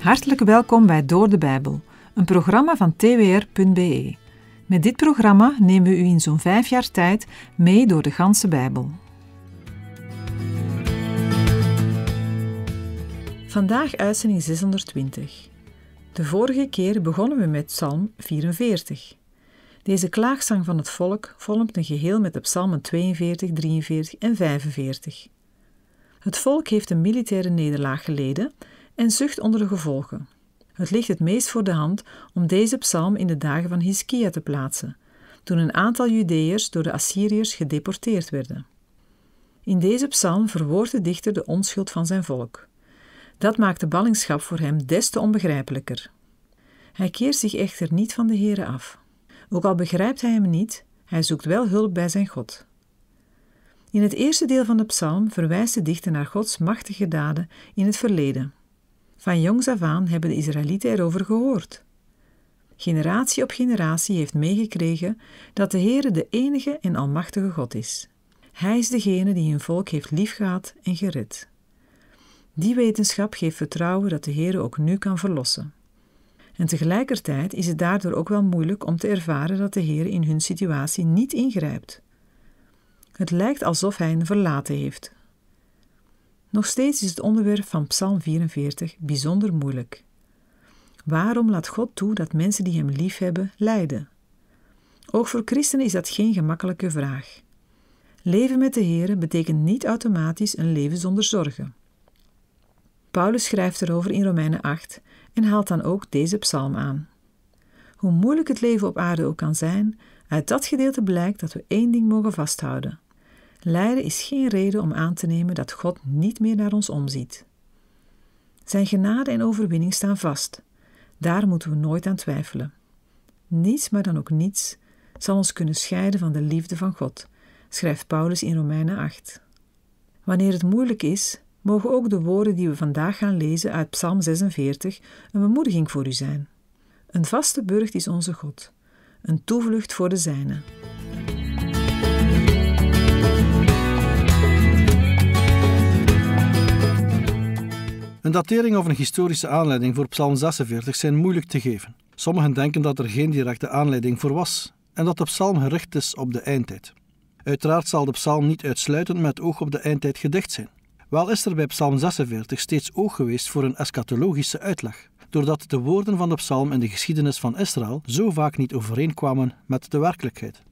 Hartelijk welkom bij Door de Bijbel, een programma van twr.be. Met dit programma nemen we u in zo'n vijf jaar tijd mee door de ganse Bijbel. Vandaag uitzending 620. De vorige keer begonnen we met Psalm 44. Deze klaagzang van het volk vormt een geheel met de psalmen 42, 43 en 45. Het volk heeft een militaire nederlaag geleden en zucht onder de gevolgen. Het ligt het meest voor de hand om deze psalm in de dagen van Hiskia te plaatsen, toen een aantal Judeërs door de Assyriërs gedeporteerd werden. In deze psalm verwoordt de dichter de onschuld van zijn volk. Dat maakt de ballingschap voor hem des te onbegrijpelijker. Hij keert zich echter niet van de Heere af. Ook al begrijpt hij hem niet, hij zoekt wel hulp bij zijn God. In het eerste deel van de psalm verwijst de dichter naar Gods machtige daden in het verleden. Van jongs af aan hebben de Israëlieten erover gehoord. Generatie op generatie heeft meegekregen dat de Heere de enige en almachtige God is. Hij is degene die hun volk heeft liefgehad en gered. Die wetenschap geeft vertrouwen dat de Heere ook nu kan verlossen. En tegelijkertijd is het daardoor ook wel moeilijk om te ervaren dat de Heer in hun situatie niet ingrijpt. Het lijkt alsof Hij hen verlaten heeft, nog steeds is het onderwerp van Psalm 44 bijzonder moeilijk. Waarom laat God toe dat mensen die Hem liefhebben lijden? Ook voor christenen is dat geen gemakkelijke vraag. Leven met de Heer betekent niet automatisch een leven zonder zorgen. Paulus schrijft erover in Romeinen 8 en haalt dan ook deze psalm aan. Hoe moeilijk het leven op aarde ook kan zijn, uit dat gedeelte blijkt dat we één ding mogen vasthouden: Lijden is geen reden om aan te nemen dat God niet meer naar ons omziet. Zijn genade en overwinning staan vast. Daar moeten we nooit aan twijfelen. Niets, maar dan ook niets, zal ons kunnen scheiden van de liefde van God, schrijft Paulus in Romeinen 8. Wanneer het moeilijk is, mogen ook de woorden die we vandaag gaan lezen uit Psalm 46 een bemoediging voor u zijn. Een vaste burcht is onze God, een toevlucht voor de zijnen. Een datering of een historische aanleiding voor Psalm 46 zijn moeilijk te geven. Sommigen denken dat er geen directe aanleiding voor was en dat de psalm gericht is op de eindtijd. Uiteraard zal de psalm niet uitsluitend met oog op de eindtijd gedicht zijn. Wel is er bij Psalm 46 steeds oog geweest voor een eschatologische uitleg, doordat de woorden van de psalm in de geschiedenis van Israël zo vaak niet overeenkwamen met de werkelijkheid.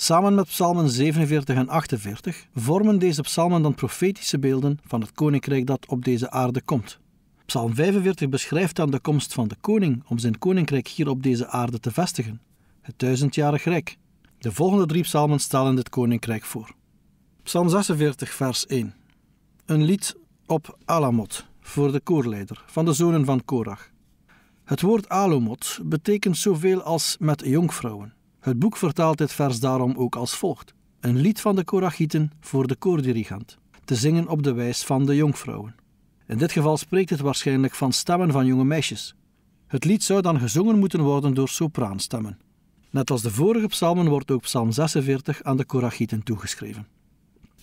Samen met psalmen 47 en 48 vormen deze psalmen dan profetische beelden van het koninkrijk dat op deze aarde komt. Psalm 45 beschrijft dan de komst van de koning om zijn koninkrijk hier op deze aarde te vestigen, het duizendjarig rijk. De volgende drie psalmen stellen dit koninkrijk voor. Psalm 46, vers 1. Een lied op Alamot voor de koorleider van de zonen van Korach. Het woord Alamot betekent zoveel als met jonkvrouwen. Het boek vertaalt dit vers daarom ook als volgt: een lied van de Korachieten voor de koordirigent, te zingen op de wijs van de jonkvrouwen. In dit geval spreekt het waarschijnlijk van stemmen van jonge meisjes. Het lied zou dan gezongen moeten worden door sopraanstemmen. Net als de vorige psalmen wordt ook Psalm 46 aan de Korachieten toegeschreven.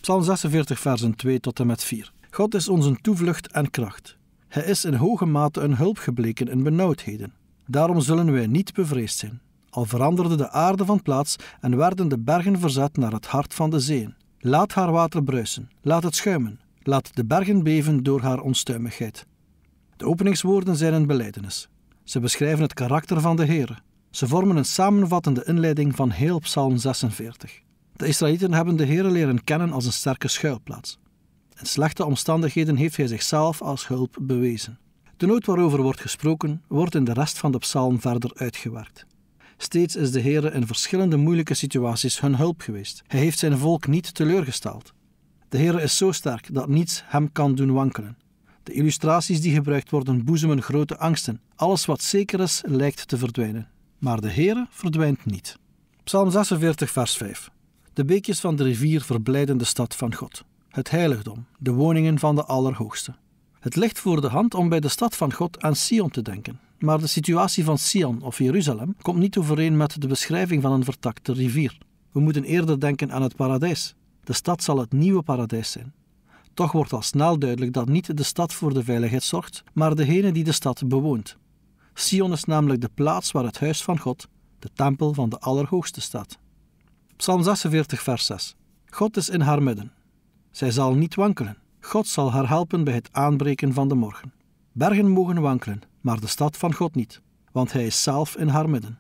Psalm 46, versen 2 tot en met 4. God is onze toevlucht en kracht. Hij is in hoge mate een hulp gebleken in benauwdheden. Daarom zullen wij niet bevreesd zijn al veranderde de aarde van plaats en werden de bergen verzet naar het hart van de zeeën. Laat haar water bruisen, laat het schuimen, laat de bergen beven door haar onstuimigheid. De openingswoorden zijn een belijdenis. Ze beschrijven het karakter van de Heer. Ze vormen een samenvattende inleiding van heel Psalm 46. De Israëlieten hebben de Heer leren kennen als een sterke schuilplaats. In slechte omstandigheden heeft hij zichzelf als hulp bewezen. De nood waarover wordt gesproken, wordt in de rest van de psalm verder uitgewerkt. Steeds is de Heere in verschillende moeilijke situaties hun hulp geweest. Hij heeft zijn volk niet teleurgesteld. De Heere is zo sterk dat niets hem kan doen wankelen. De illustraties die gebruikt worden boezemen grote angsten. Alles wat zeker is, lijkt te verdwijnen. Maar de Heere verdwijnt niet. Psalm 46, vers 5. De beekjes van de rivier verblijden de stad van God, het heiligdom, de woningen van de Allerhoogste. Het ligt voor de hand om bij de stad van God aan Sion te denken, maar de situatie van Sion of Jeruzalem komt niet overeen met de beschrijving van een vertakte rivier. We moeten eerder denken aan het paradijs. De stad zal het nieuwe paradijs zijn. Toch wordt al snel duidelijk dat niet de stad voor de veiligheid zorgt, maar degene die de stad bewoont. Sion is namelijk de plaats waar het huis van God, de tempel van de Allerhoogste, staat. Psalm 46, vers 6. God is in haar midden. Zij zal niet wankelen. God zal haar helpen bij het aanbreken van de morgen. Bergen mogen wankelen, maar de stad van God niet, want Hij is zelf in haar midden.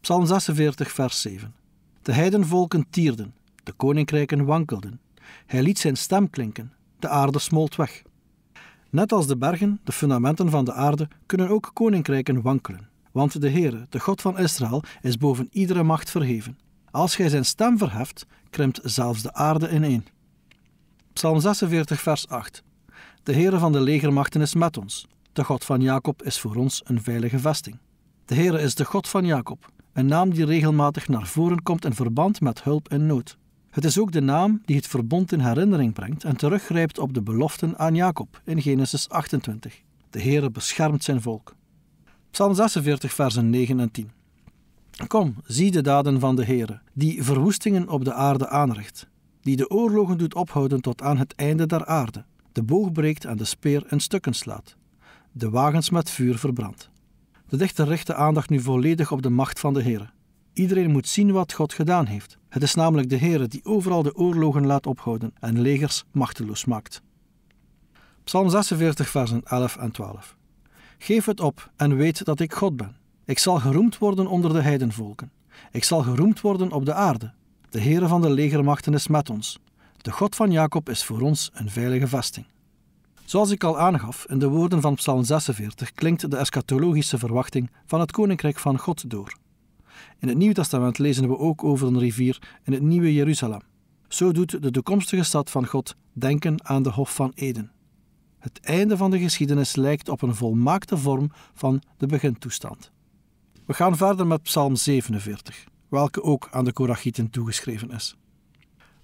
Psalm 46, vers 7. De heidenvolken tierden, de koninkrijken wankelden. Hij liet zijn stem klinken, de aarde smolt weg. Net als de bergen, de fundamenten van de aarde, kunnen ook koninkrijken wankelen. Want de Heere, de God van Israël, is boven iedere macht verheven. Als gij zijn stem verheft, krimpt zelfs de aarde ineen. Psalm 46, vers 8. De Heere van de legermachten is met ons. De God van Jacob is voor ons een veilige vesting. De Heere is de God van Jacob, een naam die regelmatig naar voren komt in verband met hulp en nood. Het is ook de naam die het verbond in herinnering brengt en teruggrijpt op de beloften aan Jacob in Genesis 28. De Heere beschermt zijn volk. Psalm 46, versen 9 en 10. Kom, zie de daden van de Heere, die verwoestingen op de aarde aanricht, die de oorlogen doet ophouden tot aan het einde der aarde de boog breekt en de speer in stukken slaat, de wagens met vuur verbrandt. De dichter richt de aandacht nu volledig op de macht van de Heer. Iedereen moet zien wat God gedaan heeft. Het is namelijk de Heer die overal de oorlogen laat ophouden en legers machteloos maakt. Psalm 46, versen 11 en 12. Geef het op en weet dat ik God ben. Ik zal geroemd worden onder de heidenvolken. Ik zal geroemd worden op de aarde. De Heere van de legermachten is met ons. De God van Jacob is voor ons een veilige vesting. Zoals ik al aangaf, in de woorden van Psalm 46 klinkt de eschatologische verwachting van het koninkrijk van God door. In het Nieuw Testament lezen we ook over een rivier in het Nieuwe Jeruzalem. Zo doet de toekomstige stad van God denken aan de Hof van Eden. Het einde van de geschiedenis lijkt op een volmaakte vorm van de begintoestand. We gaan verder met Psalm 47, welke ook aan de Korachieten toegeschreven is.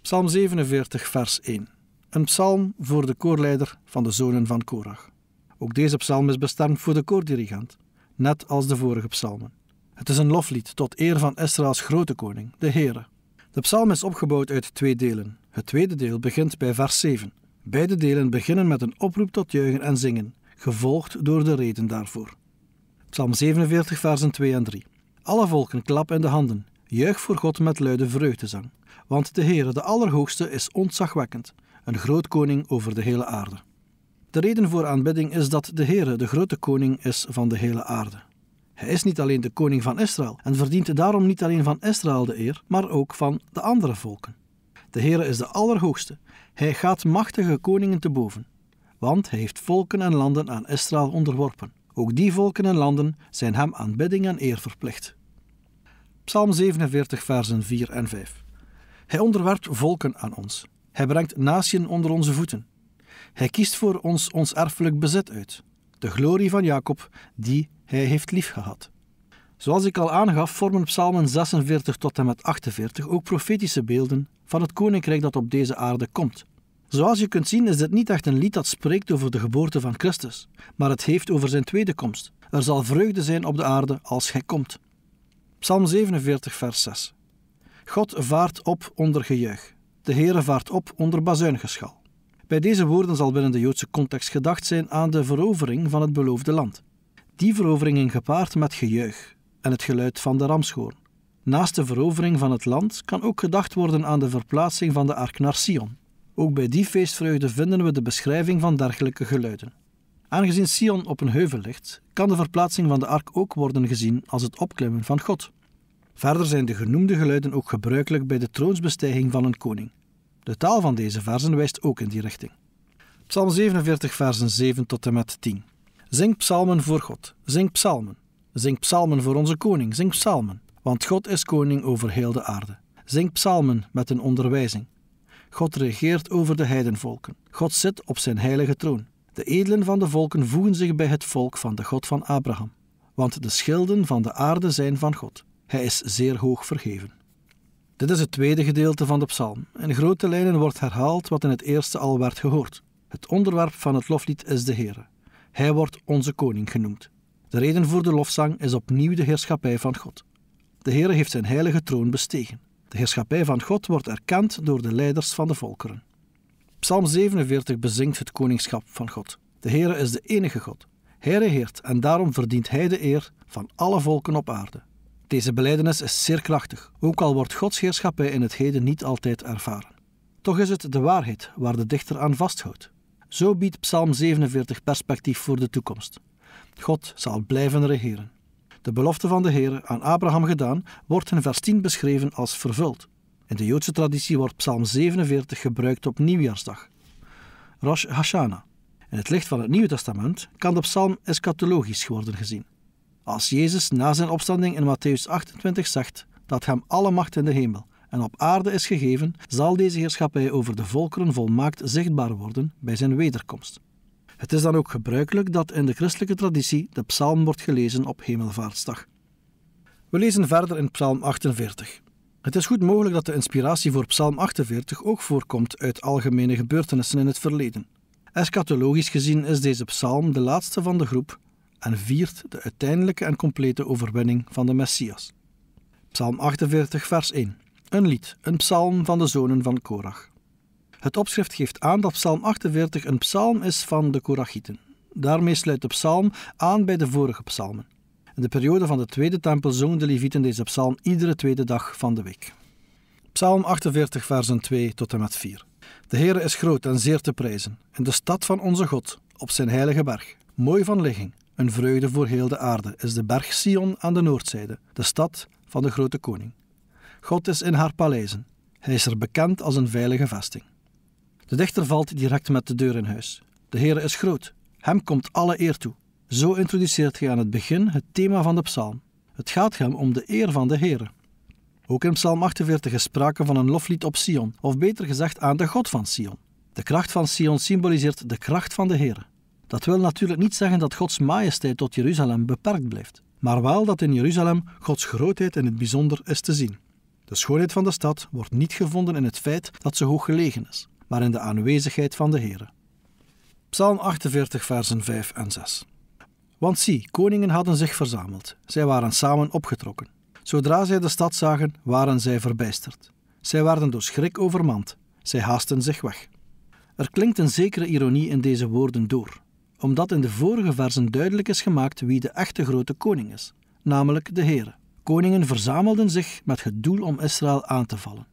Psalm 47, vers 1. Een psalm voor de koorleider van de zonen van Korach. Ook deze psalm is bestemd voor de koordirigent, net als de vorige psalmen. Het is een loflied tot eer van Israëls grote koning, de Heere. De psalm is opgebouwd uit twee delen. Het tweede deel begint bij vers 7. Beide delen beginnen met een oproep tot juichen en zingen, gevolgd door de reden daarvoor. Psalm 47, versen 2 en 3. Alle volken klap in de handen, Juich voor God met luide vreugdezang, want de Heere, de Allerhoogste, is ontzagwekkend, een groot koning over de hele aarde. De reden voor aanbidding is dat de Heere, de grote koning, is van de hele aarde. Hij is niet alleen de koning van Israël en verdient daarom niet alleen van Israël de eer, maar ook van de andere volken. De Heere is de Allerhoogste. Hij gaat machtige koningen te boven, want hij heeft volken en landen aan Israël onderworpen. Ook die volken en landen zijn hem aanbidding en eer verplicht. Psalm 47, versen 4 en 5. Hij onderwerpt volken aan ons. Hij brengt natieën onder onze voeten. Hij kiest voor ons ons erfelijk bezit uit, de glorie van Jacob, die hij heeft liefgehad. Zoals ik al aangaf, vormen psalmen 46 tot en met 48 ook profetische beelden van het koninkrijk dat op deze aarde komt. Zoals je kunt zien is dit niet echt een lied dat spreekt over de geboorte van Christus, maar het heeft over zijn tweede komst. Er zal vreugde zijn op de aarde als hij komt. Psalm 47, vers 6. God vaart op onder gejuich. De Heere vaart op onder bazuingeschal. Bij deze woorden zal binnen de Joodse context gedacht zijn aan de verovering van het beloofde land. Die verovering ging gepaard met gejuich en het geluid van de ramschoorn. Naast de verovering van het land kan ook gedacht worden aan de verplaatsing van de ark naar Sion. Ook bij die feestvreugde vinden we de beschrijving van dergelijke geluiden. Aangezien Sion op een heuvel ligt, kan de verplaatsing van de ark ook worden gezien als het opklimmen van God. Verder zijn de genoemde geluiden ook gebruikelijk bij de troonsbestijging van een koning. De taal van deze versen wijst ook in die richting. Psalm 47, versen 7 tot en met 10. Zing psalmen voor God, zing psalmen. Zing psalmen voor onze koning, zing psalmen. Want God is koning over heel de aarde. Zing psalmen met een onderwijzing. God regeert over de heidenvolken. God zit op zijn heilige troon. De edelen van de volken voegen zich bij het volk van de God van Abraham, want de schilden van de aarde zijn van God. Hij is zeer hoog vergeven. Dit is het tweede gedeelte van de psalm. In grote lijnen wordt herhaald wat in het eerste al werd gehoord. Het onderwerp van het loflied is de Heere. Hij wordt onze koning genoemd. De reden voor de lofzang is opnieuw de heerschappij van God. De Heere heeft zijn heilige troon bestegen. De heerschappij van God wordt erkend door de leiders van de volkeren. Psalm 47 bezingt het koningschap van God. De Heere is de enige God. Hij regeert en daarom verdient hij de eer van alle volken op aarde. Deze beleidenis is zeer krachtig, ook al wordt Gods heerschappij in het heden niet altijd ervaren. Toch is het de waarheid waar de dichter aan vasthoudt. Zo biedt Psalm 47 perspectief voor de toekomst. God zal blijven regeren. De belofte van de Heere aan Abraham gedaan wordt in vers 10 beschreven als vervuld. In de Joodse traditie wordt Psalm 47 gebruikt op Nieuwjaarsdag, Rosh Hashanah. In het licht van het Nieuwe Testament kan de psalm eschatologisch worden gezien. Als Jezus na zijn opstanding in Matthäus 28 zegt dat hem alle macht in de hemel en op aarde is gegeven, zal deze heerschappij over de volkeren volmaakt zichtbaar worden bij zijn wederkomst. Het is dan ook gebruikelijk dat in de christelijke traditie de psalm wordt gelezen op Hemelvaartsdag. We lezen verder in Psalm 48. Het is goed mogelijk dat de inspiratie voor Psalm 48 ook voorkomt uit algemene gebeurtenissen in het verleden. Eschatologisch gezien is deze psalm de laatste van de groep en viert de uiteindelijke en complete overwinning van de Messias. Psalm 48, vers 1. Een lied, een psalm van de zonen van Korach. Het opschrift geeft aan dat Psalm 48 een psalm is van de Korachieten. Daarmee sluit de psalm aan bij de vorige psalmen. In de periode van de Tweede Tempel zongen de Levieten deze psalm iedere tweede dag van de week. Psalm 48, versen 2 tot en met 4. De Heere is groot en zeer te prijzen, in de stad van onze God, op zijn heilige berg. Mooi van ligging, een vreugde voor heel de aarde, is de berg Sion aan de noordzijde, de stad van de grote koning. God is in haar paleizen. Hij is er bekend als een veilige vesting. De dichter valt direct met de deur in huis. De Heere is groot, hem komt alle eer toe. Zo introduceert hij aan het begin het thema van de psalm. Het gaat hem om de eer van de Heer. Ook in Psalm 48 is sprake van een loflied op Sion, of beter gezegd aan de God van Sion. De kracht van Sion symboliseert de kracht van de Heer. Dat wil natuurlijk niet zeggen dat Gods majesteit tot Jeruzalem beperkt blijft, maar wel dat in Jeruzalem Gods grootheid in het bijzonder is te zien. De schoonheid van de stad wordt niet gevonden in het feit dat ze hoog gelegen is, maar in de aanwezigheid van de Heer. Psalm 48, versen 5 en 6. Want zie, koningen hadden zich verzameld. Zij waren samen opgetrokken. Zodra zij de stad zagen, waren zij verbijsterd. Zij werden door schrik overmand. Zij haasten zich weg. Er klinkt een zekere ironie in deze woorden door, omdat in de vorige versen duidelijk is gemaakt wie de echte grote koning is, namelijk de Heer. Koningen verzamelden zich met het doel om Israël aan te vallen.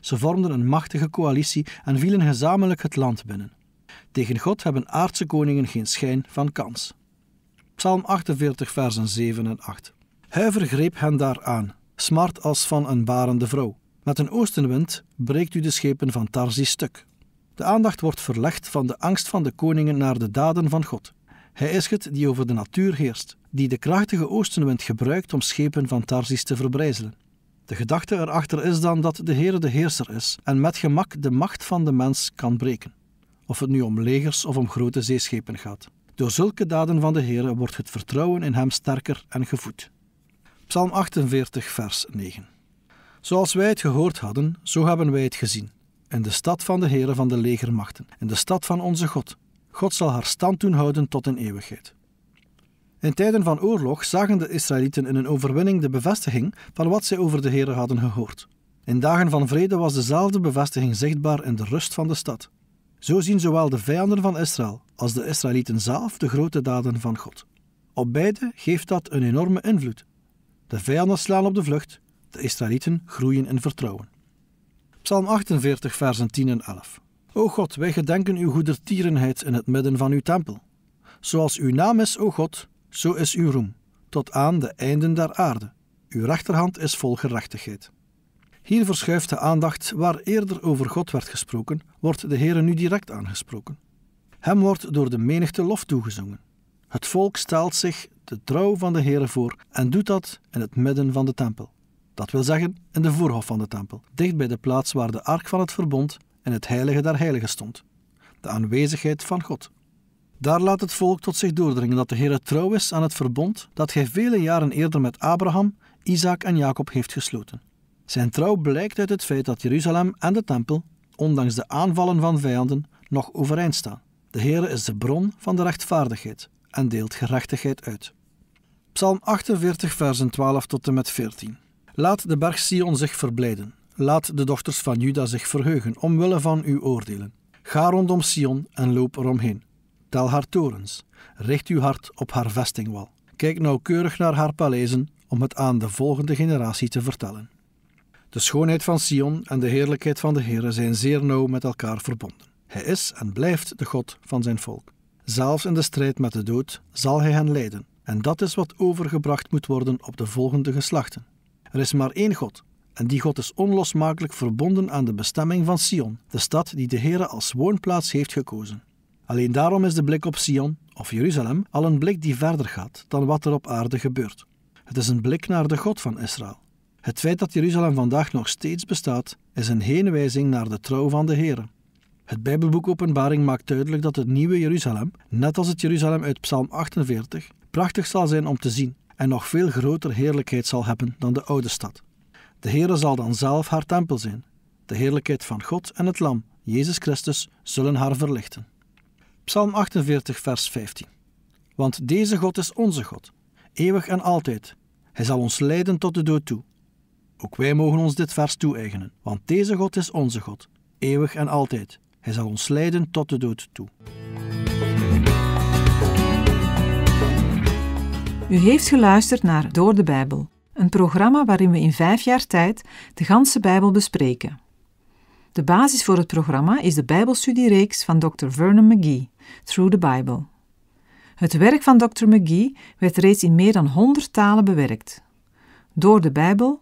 Ze vormden een machtige coalitie en vielen gezamenlijk het land binnen. Tegen God hebben aardse koningen geen schijn van kans. Psalm 48, versen 7 en 8. Hij vergreep hen daar aan, smart als van een barende vrouw. Met een oostenwind breekt u de schepen van Tarzis stuk. De aandacht wordt verlegd van de angst van de koningen naar de daden van God. Hij is het die over de natuur heerst, die de krachtige oostenwind gebruikt om schepen van Tarzis te verbrijzelen. De gedachte erachter is dan dat de Heer de heerser is en met gemak de macht van de mens kan breken, of het nu om legers of om grote zeeschepen gaat. Door zulke daden van de Heer wordt het vertrouwen in Hem sterker en gevoed. Psalm 48, vers 9. Zoals wij het gehoord hadden, zo hebben wij het gezien. In de stad van de Here van de legermachten, in de stad van onze God. God zal haar stand doen houden tot in eeuwigheid. In tijden van oorlog zagen de Israëlieten in een overwinning de bevestiging van wat zij over de Here hadden gehoord. In dagen van vrede was dezelfde bevestiging zichtbaar in de rust van de stad. Zo zien zowel de vijanden van Israël als de Israëlieten zelf de grote daden van God. Op beide geeft dat een enorme invloed. De vijanden slaan op de vlucht, de Israëlieten groeien in vertrouwen. Psalm 48, versen 10 en 11. O God, wij gedenken uw goedertierenheid in het midden van uw tempel. Zoals uw naam is, o God, zo is uw roem, tot aan de einden der aarde. Uw rechterhand is vol gerechtigheid. Hier verschuift de aandacht waar eerder over God werd gesproken, wordt de Heere nu direct aangesproken. Hem wordt door de menigte lof toegezongen. Het volk stelt zich de trouw van de Heere voor en doet dat in het midden van de tempel. Dat wil zeggen in de voorhof van de tempel, dicht bij de plaats waar de ark van het verbond en het heilige der heiligen stond. De aanwezigheid van God. Daar laat het volk tot zich doordringen dat de Heere trouw is aan het verbond dat hij vele jaren eerder met Abraham, Isaac en Jacob heeft gesloten. Zijn trouw blijkt uit het feit dat Jeruzalem en de tempel, ondanks de aanvallen van vijanden, nog overeind staan. De Heere is de bron van de rechtvaardigheid en deelt gerechtigheid uit. Psalm 48, versen 12 tot en met 14. Laat de berg Sion zich verblijden. Laat de dochters van Juda zich verheugen, omwille van uw oordelen. Ga rondom Sion en loop eromheen. Tel haar torens. Richt uw hart op haar vestingwal. Kijk nauwkeurig naar haar paleizen om het aan de volgende generatie te vertellen. De schoonheid van Sion en de heerlijkheid van de Heere zijn zeer nauw met elkaar verbonden. Hij is en blijft de God van zijn volk. Zelfs in de strijd met de dood zal hij hen leiden. En dat is wat overgebracht moet worden op de volgende geslachten. Er is maar één God, en die God is onlosmakelijk verbonden aan de bestemming van Sion, de stad die de Heere als woonplaats heeft gekozen. Alleen daarom is de blik op Sion, of Jeruzalem, al een blik die verder gaat dan wat er op aarde gebeurt. Het is een blik naar de God van Israël, het feit dat Jeruzalem vandaag nog steeds bestaat, is een heenwijzing naar de trouw van de Heer. Het Bijbelboek Openbaring maakt duidelijk dat het nieuwe Jeruzalem, net als het Jeruzalem uit Psalm 48, prachtig zal zijn om te zien en nog veel groter heerlijkheid zal hebben dan de oude stad. De Heere zal dan zelf haar tempel zijn. De heerlijkheid van God en het Lam, Jezus Christus, zullen haar verlichten. Psalm 48, vers 15. Want deze God is onze God, eeuwig en altijd. Hij zal ons leiden tot de dood toe. Ook wij mogen ons dit vers toe-eigenen, want deze God is onze God, eeuwig en altijd. Hij zal ons leiden tot de dood toe. U heeft geluisterd naar Door de Bijbel, een programma waarin we in vijf jaar tijd de ganse Bijbel bespreken. De basis voor het programma is de Bijbelstudiereeks van Dr. Vernon McGee, Through the Bible. Het werk van Dr. McGee werd reeds in meer dan 100 talen bewerkt. Door de Bijbel